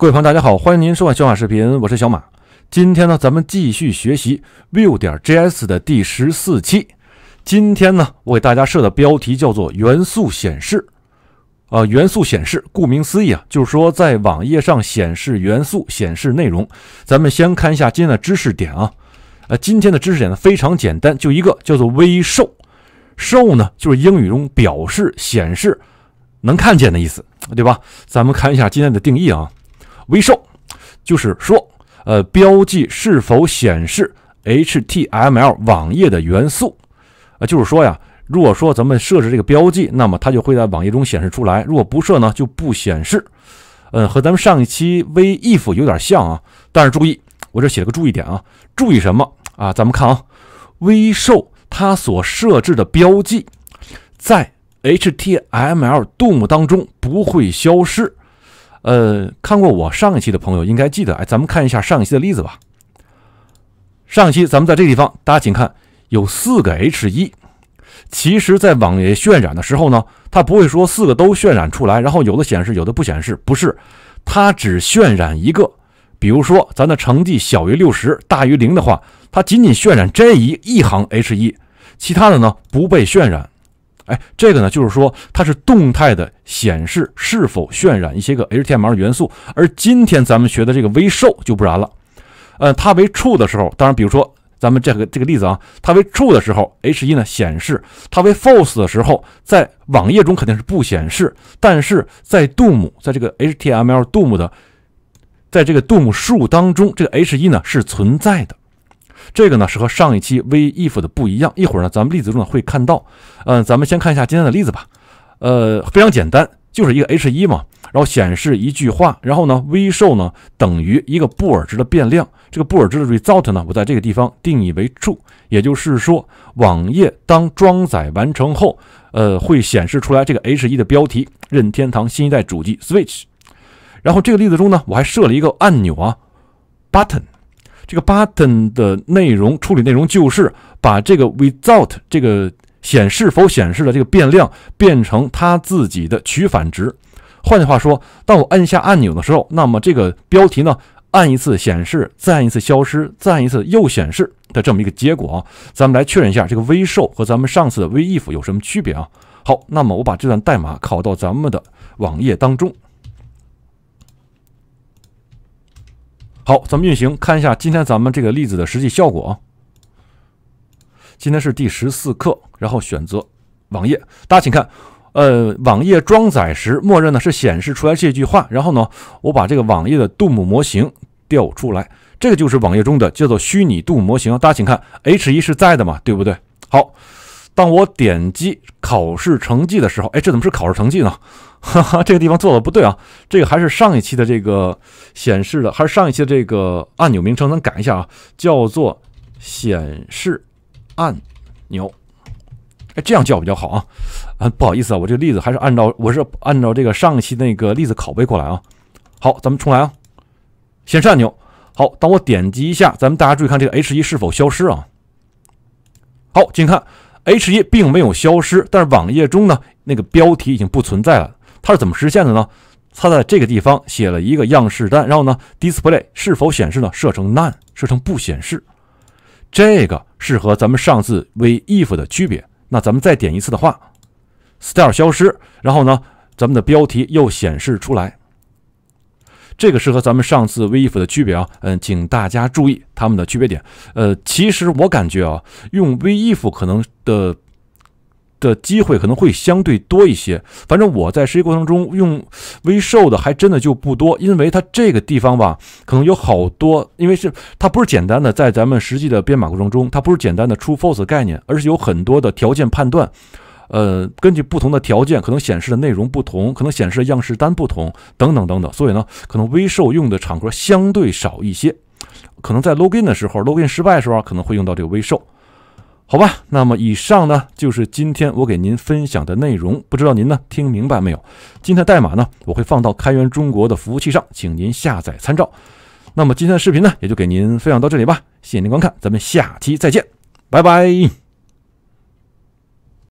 各位朋友，大家好，欢迎您收看小马视频，我是小马。今天呢，咱们继续学习 Vue 点 JS 的第十四期。今天呢，我给大家设的标题叫做“元素显示”。啊，元素显示，顾名思义啊，就是说在网页上显示元素显示内容。咱们先看一下今天的知识点啊，呃，今天的知识点呢非常简单，就一个叫做“微 show”。show 呢，就是英语中表示显示、能看见的意思，对吧？咱们看一下今天的定义啊。微兽，就是说，呃，标记是否显示 HTML 网页的元素，呃，就是说呀，如果说咱们设置这个标记，那么它就会在网页中显示出来；如果不设呢，就不显示。嗯，和咱们上一期 V if 有点像啊，但是注意，我这写了个注意点啊，注意什么啊？咱们看啊，微兽它所设置的标记在 HTML DOM 当中不会消失。呃，看过我上一期的朋友应该记得，哎，咱们看一下上一期的例子吧。上一期咱们在这地方，大家请看，有四个 H 一。其实，在网页渲染的时候呢，它不会说四个都渲染出来，然后有的显示，有的不显示，不是，它只渲染一个。比如说，咱的成绩小于六十，大于零的话，它仅仅渲染这一一行 H 一，其他的呢不被渲染。哎，这个呢，就是说它是动态的显示是否渲染一些个 HTML 元素，而今天咱们学的这个为受就不然了。呃，它为 true 的时候，当然，比如说咱们这个这个例子啊，它为 true 的时候，H 1呢显示；它为 false 的时候，在网页中肯定是不显示，但是在 doom 在这个 HTML doom 的在这个 doom 树当中，这个 H 一呢是存在的。这个呢是和上一期 V if 的不一样，一会儿呢咱们例子中呢会看到。嗯，咱们先看一下今天的例子吧。呃，非常简单，就是一个 H1 嘛，然后显示一句话，然后呢 V show 呢等于一个布尔值的变量，这个布尔值的 result 呢我在这个地方定义为 true，也就是说网页当装载完成后，呃会显示出来这个 H1 的标题任天堂新一代主机 Switch。然后这个例子中呢我还设了一个按钮啊，button。这个 button 的内容处理内容就是把这个 result 这个显是否显示的这个变量变成它自己的取反值。换句话说，当我按下按钮的时候，那么这个标题呢，按一次显示，再按一次消失，再按一次又显示的这么一个结果啊。咱们来确认一下这个 v show 和咱们上次的 v if 有什么区别啊？好，那么我把这段代码拷到咱们的网页当中。好，咱们运行看一下今天咱们这个例子的实际效果。今天是第十四课，然后选择网页，大家请看，呃，网页装载时默认呢是显示出来这句话，然后呢，我把这个网页的 Doom 模型调出来，这个就是网页中的叫做虚拟 Doom 模型。大家请看，H 1是在的嘛，对不对？好，当我点击考试成绩的时候，哎，这怎么是考试成绩呢？哈哈，这个地方做的不对啊！这个还是上一期的这个显示的，还是上一期的这个按钮名称，咱改一下啊，叫做显示按钮。哎，这样叫比较好啊。啊，不好意思啊，我这个例子还是按照我是按照这个上一期那个例子拷贝过来啊。好，咱们重来啊，显示按钮。好，当我点击一下，咱们大家注意看这个 H 一是否消失啊？好，请看 H 一并没有消失，但是网页中呢那个标题已经不存在了。它是怎么实现的呢？它在这个地方写了一个样式单，然后呢，display 是否显示呢？设成 none，设成不显示。这个是和咱们上次 v if 的区别。那咱们再点一次的话，style 消失，然后呢，咱们的标题又显示出来。这个是和咱们上次 v if 的区别啊。嗯，请大家注意它们的区别点。呃，其实我感觉啊，用 v if 可能的。的机会可能会相对多一些。反正我在实际过程中用微 s 的还真的就不多，因为它这个地方吧，可能有好多，因为是它不是简单的，在咱们实际的编码过程中，它不是简单的 true false 概念，而是有很多的条件判断。呃，根据不同的条件，可能显示的内容不同，可能显示的样式单不同，等等等等。所以呢，可能微 s 用的场合相对少一些。可能在 login 的时候，login 失败的时候，可能会用到这个微 show。好吧，那么以上呢就是今天我给您分享的内容，不知道您呢听明白没有？今天的代码呢我会放到开源中国的服务器上，请您下载参照。那么今天的视频呢也就给您分享到这里吧，谢谢您观看，咱们下期再见，拜拜。